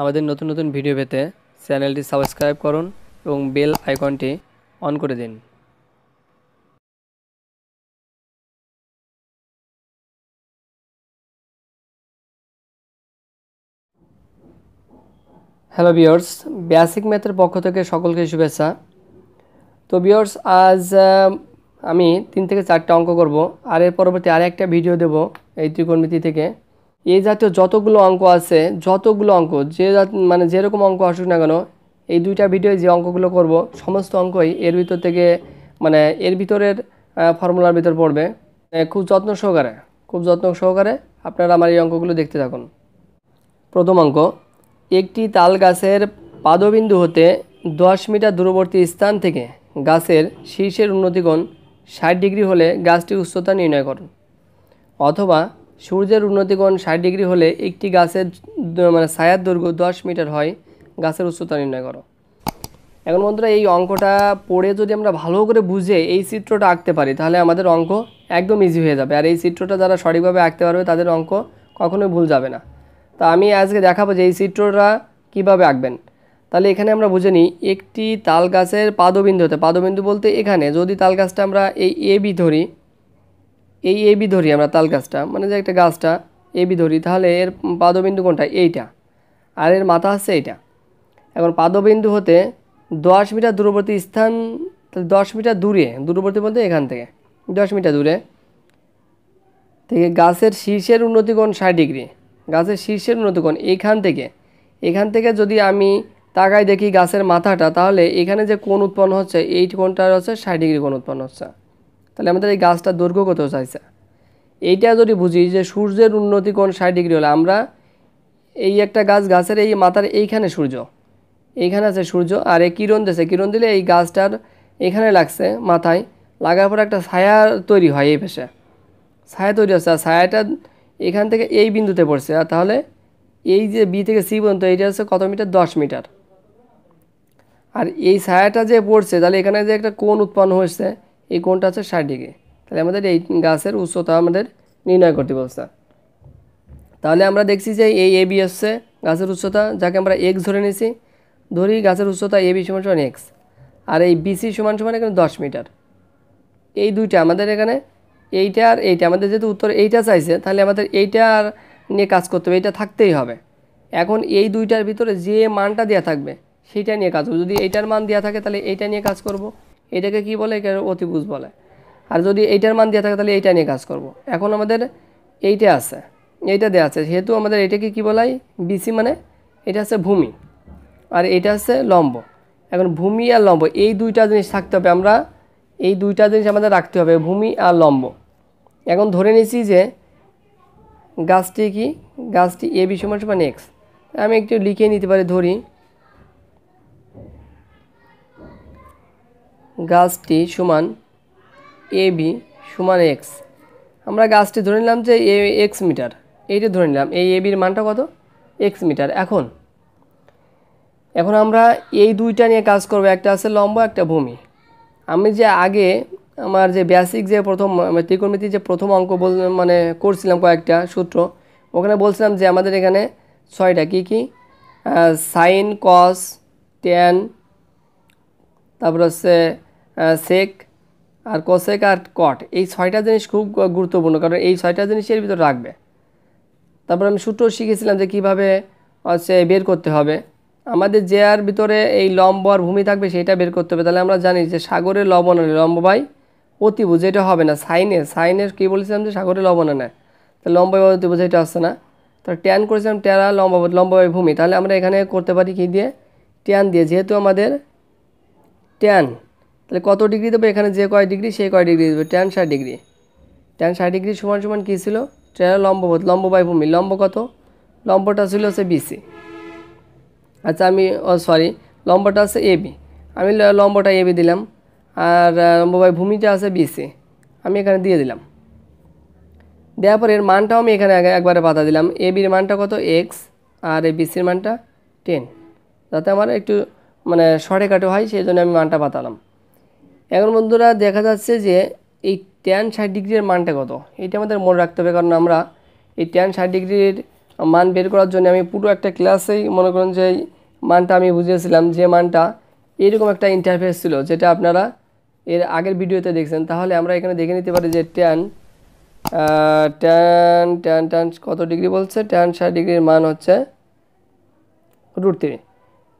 আমাদের নতুন নতুন ভিডিও পেতে চ্যানেলটি সাবস্ক্রাইব করুন এবং বেল আইকনটি অন করে দিন হ্যালো বিয়র্স বেসিক ম্যাথের পক্ষ থেকে সকলকে শুভেচ্ছা তো বিয়র্স আজ আমি তিন থেকে চারটা অঙ্ক করব আর এর পরবর্তী আরেকটা ভিডিও দেব এই ত্রিকোণমিতি থেকে এই জাতীয় যতগুলো অঙ্ক আছে যতগুলো অঙ্ক যে মানে যেরকম অঙ্ক আসুক না কেন এই দুইটা ভিডিও যে অঙ্কগুলো করব সমস্ত অঙ্কই এর ভিতর থেকে মানে এর ভিতরের ফর্মুলার ভিতর পড়বে খুব যত্ন সহকারে খুব যত্ন সহকারে আপনারা আমার এই অঙ্কগুলো দেখতে থাকুন প্রথম অঙ্ক একটি তাল গাছের পাদবিন্দু হতে দশ মিটার দূরবর্তী স্থান থেকে গাছের শীর্ষের উন্নতিকোণ ষাট ডিগ্রি হলে গাছটির উচ্চতা নির্ণয় করুন অথবা সূর্যের উন্নতিকোণ ষাট ডিগ্রি হলে একটি গাছের মানে ছায়ার দৈর্ঘ্য দশ মিটার হয় গাছের উচ্চতা নির্ণয় করো এখন বন্ধুরা এই অঙ্কটা পড়ে যদি আমরা ভালো করে বুঝে এই চিত্রটা আঁকতে পারি তাহলে আমাদের অঙ্ক একদম ইজি হয়ে যাবে আর এই চিত্রটা যারা সঠিকভাবে আঁকতে পারবে তাদের অঙ্ক কখনোই ভুল যাবে না তা আমি আজকে দেখাবো যে এই চিত্রটা কীভাবে আঁকবেন তাহলে এখানে আমরা বুঝে নিই একটি তাল গাছের পাদবিন্দু হতে পাদবিন্দু বলতে এখানে যদি তাল গাছটা আমরা এই এ বি ধরি এই এবি ধরি আমরা তাল গাছটা মানে যে একটা গাছটা এবি ধরি তাহলে এর পাদবিন্দু কোনটা এইটা আর এর মাথা আছে এইটা এখন পাদবিন্দু হতে দশ মিটার দূরবর্তী স্থান দশ মিটার দূরে দূরবর্তী বলতে এখান থেকে দশ মিটার দূরে থেকে গাছের শীর্ষের উন্নতিকোণ ষাট ডিগ্রি গাছের শীর্ষের উন্নতিকোণ এখান থেকে এখান থেকে যদি আমি তাকাই দেখি গাছের মাথাটা তাহলে এখানে যে কোন উৎপন্ন হচ্ছে এই কোণটার হচ্ছে ষাট ডিগ্রি কোণ উৎপন্ন হচ্ছে তাহলে আমাদের এই গাছটার দৈর্ঘ্য কত চাইছে এইটা যদি বুঝি যে সূর্যের উন্নতি কোণ ষাট ডিগ্রি হলে আমরা এই একটা গাছ গাছের এই মাথার এইখানে সূর্য এইখানে আছে সূর্য আর এই কিরণ দিয়েছে কিরণ দিলে এই গাছটার এখানে লাগছে মাথায় লাগার পর একটা ছায়া তৈরি হয় এই পেশে ছায়া তৈরি হচ্ছে আর ছায়াটা এখান থেকে এই বিন্দুতে পড়ছে আর তাহলে এই যে বি থেকে সি পর্যন্ত এইটা হচ্ছে কত মিটার দশ মিটার আর এই ছায়াটা যে পড়ছে তাহলে এখানে যে একটা কোণ উৎপন্ন হয়েছে এই কোনটা আছে ষাট ডিগ্রি তাহলে আমাদের এই গাছের উচ্চতা আমাদের নির্ণয় করতে বলছে তাহলে আমরা দেখছি যে এই এ বি হচ্ছে গাছের উচ্চতা যাকে আমরা এক্স ধরে নিয়েছি ধরি গাছের উচ্চতা এ বি সমান সমান এক্স আর এই বিসি সমান সমান এখানে দশ মিটার এই দুইটা আমাদের এখানে এইটা আর এইটা আমাদের যেহেতু উত্তর এইটা চাইছে তাহলে আমাদের এইটা আর নিয়ে কাজ করতে হবে এইটা থাকতেই হবে এখন এই দুইটার ভিতরে যে মানটা দেওয়া থাকবে সেইটা নিয়ে কাজ করবো যদি এইটার মান দেওয়া থাকে তাহলে এইটা নিয়ে কাজ করব এটাকে কি বলে এটা অতিভুজ বলে আর যদি এইটার মান দেওয়া থাকে তাহলে এইটা নিয়ে কাজ করব। এখন আমাদের এইটা আছে এইটা দেওয়া আছে যেহেতু আমাদের এটাকে কি বলা হয় বিসি মানে এটা আছে ভূমি আর এটা আছে লম্ব এখন ভূমি আর লম্ব এই দুইটা জিনিস থাকতে হবে আমরা এই দুইটা জিনিস আমাদের রাখতে হবে ভূমি আর লম্ব এখন ধরে নিয়েছি যে গাছটি কি গাছটি এ বি সমান সমান এক্স আমি একটু লিখে নিতে পারি ধরি গাছটি সমান এ বি সমান এক্স আমরা গাছটি ধরে নিলাম যে এ এক্স মিটার এইটা ধরে নিলাম এই এ বির মানটা কত এক্স মিটার এখন এখন আমরা এই দুইটা নিয়ে কাজ করব একটা আছে লম্বা একটা ভূমি আমি যে আগে আমার যে বেসিক যে প্রথম মানে ত্রিকোণমিতির যে প্রথম অঙ্ক বল মানে করছিলাম কয়েকটা সূত্র ওখানে বলছিলাম যে আমাদের এখানে ছয়টা কি কি সাইন কস টেন তারপর হচ্ছে সেক আর কোসেক আর কট এই ছয়টা জিনিস খুব গুরুত্বপূর্ণ কারণ এই ছয়টা জিনিসের ভিতর রাখবে তারপর আমি সূত্র শিখেছিলাম যে কিভাবে হচ্ছে বের করতে হবে আমাদের যে আর ভিতরে এই লম্ব আর ভূমি থাকবে সেটা বের করতে হবে তাহলে আমরা জানি যে সাগরের লবণানে লম্ব বাই অতিভুজ এটা হবে না সাইনের সাইনের কী বলেছিলাম যে সাগরের লবণানে তাহলে লম্ব বাই অতিভুজ এটা আসছে না তো ট্যান করেছিলাম ট্যারা লম্ব লম্ব ভূমি তাহলে আমরা এখানে করতে পারি কী দিয়ে ট্যান দিয়ে যেহেতু আমাদের ট্যান তাহলে কত ডিগ্রি দেবো এখানে যে কয় ডিগ্রি সেই কয় ডিগ্রি দেবে ট্যান ষাট ডিগ্রি ট্যান ষাট ডিগ্রি সমান সমান কী ছিল ট্রেন লম্ব লম্ব বাই ভূমি লম্ব কত লম্বটা ছিল হচ্ছে বিসি আচ্ছা আমি ও সরি লম্বটা আছে এবি আমি লম্বটা এবি দিলাম আর লম্ব বাই ভূমিটা আছে বিসি আমি এখানে দিয়ে দিলাম দেওয়ার পর এর মানটাও আমি এখানে একবারে পাতা দিলাম এ বির মানটা কত এক্স আর এ বিসির মানটা টেন যাতে আমার একটু মানে শর্টে কাটে হয় সেই জন্য আমি মানটা পাতালাম এখন বন্ধুরা দেখা যাচ্ছে যে এই ট্যান ষাট ডিগ্রির মানটা কত এটা আমাদের মনে রাখতে হবে কারণ আমরা এই ট্যান ষাট ডিগ্রির মান বের করার জন্য আমি পুরো একটা ক্লাসেই মনে করেন যে মানটা আমি বুঝিয়েছিলাম যে মানটা এরকম একটা ইন্টারফেস ছিল যেটা আপনারা এর আগের ভিডিওতে দেখছেন তাহলে আমরা এখানে দেখে নিতে পারি যে ট্যান ট্যান ট্যান ট্যান কত ডিগ্রি বলছে ট্যান ষাট ডিগ্রির মান হচ্ছে রুট থ্রি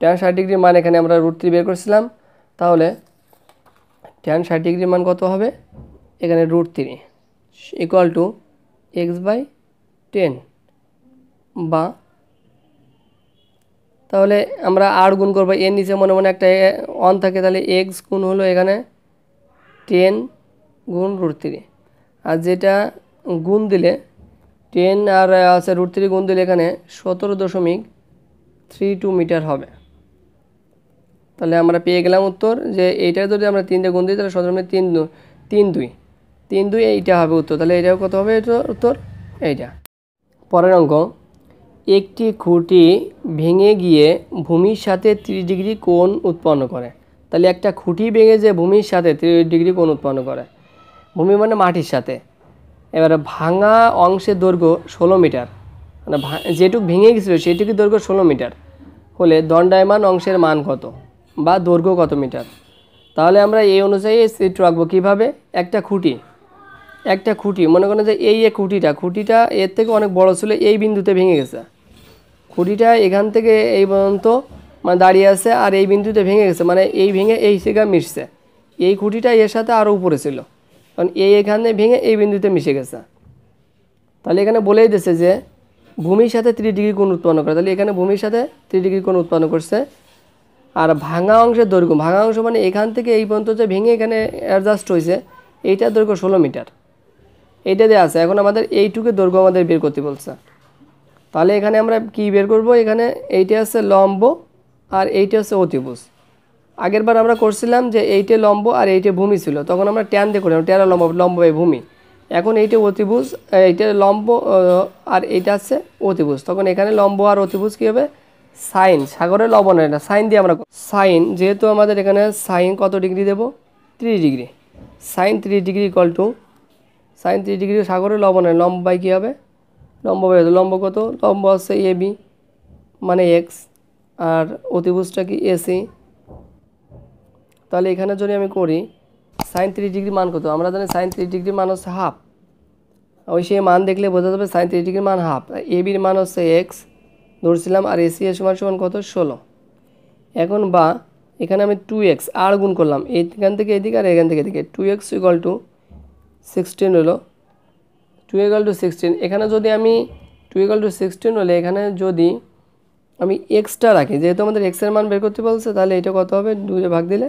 ট্যান ষাট ডিগ্রির মান এখানে আমরা রুট থ্রি বের করেছিলাম তাহলে ট্যান ষাট ডিগ্রি মান কত হবে এখানে root three equal to X by ten বা তাহলে আমরা আর গুণ করবো এর নিচে মনে মনে একটা অন থাকে তাহলে এক্স গুণ হলো এখানে টেন গুণ রুট থ্রি আর যেটা গুণ দিলে টেন আর আছে রুট থ্রি গুণ দিলে এখানে সতেরো দশমিক থ্রি টু মিটার হবে তাহলে আমরা পেয়ে গেলাম উত্তর যে এইটা যদি আমরা তিনটে গুণ দিই তাহলে সতেরো মিনিট মানে তিন তিন দুই তিন দুই এইটা হবে উত্তর তাহলে এটাও কত হবে এটা উত্তর এইটা পরের অঙ্ক একটি খুঁটি ভেঙে গিয়ে ভূমির সাথে ত্রিশ ডিগ্রি কোণ উৎপন্ন করে তাহলে একটা খুঁটি ভেঙে যে ভূমির সাথে ত্রিশ ডিগ্রি কোণ উৎপন্ন করে ভূমি মানে মাটির সাথে এবার ভাঙা অংশের দৈর্ঘ্য ষোলো মিটার মানে যেটুকু ভেঙে গেছিলো সেটুকু দৈর্ঘ্য ষোলো মিটার হলে দণ্ডায়মান অংশের মান কত বা দৈর্ঘ্য কত মিটার তাহলে আমরা এই অনুযায়ী সিট রাখবো কীভাবে একটা খুঁটি একটা খুঁটি মনে করেন যে এই এ খুঁটিটা খুঁটিটা এর থেকে অনেক বড় ছিল এই বিন্দুতে ভেঙে গেছে খুঁটিটা এখান থেকে এই পর্যন্ত মানে দাঁড়িয়ে আছে আর এই বিন্দুতে ভেঙে গেছে মানে এই ভেঙে এই জায়গা মিশছে এই খুঁটিটা এর সাথে আরও উপরে ছিল কারণ এই এখানে ভেঙে এই বিন্দুতে মিশে গেছে তাহলে এখানে বলেই দিয়েছে যে ভূমির সাথে ত্রিশ ডিগ্রি কোণ উৎপন্ন করে তাহলে এখানে ভূমির সাথে ত্রিশ ডিগ্রি কোণ উৎপন্ন করছে আর ভাঙা অংশের দৈর্ঘ্য ভাঙা অংশ মানে এখান থেকে এই পর্যন্ত যে ভেঙে এখানে অ্যাডজাস্ট হয়েছে এইটার দৈর্ঘ্য ষোলো মিটার এইটা দেওয়া আছে এখন আমাদের এইটুকু দৈর্ঘ্য আমাদের বের করতে বলছে তাহলে এখানে আমরা কি বের করব এখানে এইটা আছে লম্ব আর এইটা হচ্ছে অতিভুজ আগেরবার আমরা করছিলাম যে এইটে লম্ব আর এইটে ভূমি ছিল তখন আমরা ট্যান দিয়ে করলাম ট্যারা লম্ব লম্ব এই ভূমি এখন এইটা অতিভুজ এইটা লম্ব আর এইটা আছে অতিভুজ তখন এখানে লম্ব আর অতিভুজ কী হবে সাইন সাগরে লবণের না সাইন দিয়ে আমরা সাইন যেহেতু আমাদের এখানে সাইন কত ডিগ্রি দেবো ত্রিশ ডিগ্রি সাইন ত্রিশ ডিগ্রি ইকল টু সাইন ত্রিশ ডিগ্রি সাগরে লবণের লম্বাই কী হবে লম্ব লম্ব কত লম্ব হচ্ছে এ বি মানে এক্স আর অতিভুজটা কি এসি তাহলে এখানে যদি আমি করি সাইন ত্রিশ ডিগ্রি মান কত আমরা জানি সাইন ত্রিশ ডিগ্রি মান হচ্ছে হাফ ওই সেই মান দেখলে বোঝা যাবে সাইন ত্রিশ ডিগ্রি মান হাফ এ বির মান হচ্ছে এক্স ধরছিলাম আর এসি এর সমান সমান কত ষোলো এখন বা এখানে আমি টু এক্স আর গুণ করলাম এইখান থেকে এদিকে আর এখান থেকে এদিকে two X equal to sixteen হলো টু ইকাল টু সিক্সটিন এখানে যদি আমি টু ইকাল টু সিক্সটিন হলে এখানে যদি আমি এক্সটা রাখি যেহেতু আমাদের এক্সের মান বের করতে বলছে তাহলে এটা কত হবে দুটো ভাগ দিলে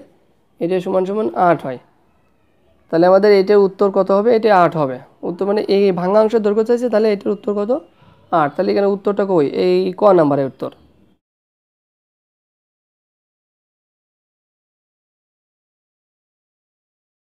এটা সমান সমান আট হয় তাহলে আমাদের এটার উত্তর কত হবে এটা আট হবে উত্তর মানে এই ভাঙা অংশের দৈর্ঘ্য চাইছে তাহলে এটার উত্তর কত আর তাহলে এখানে উত্তরটা কই এই ক নাম্বারের উত্তর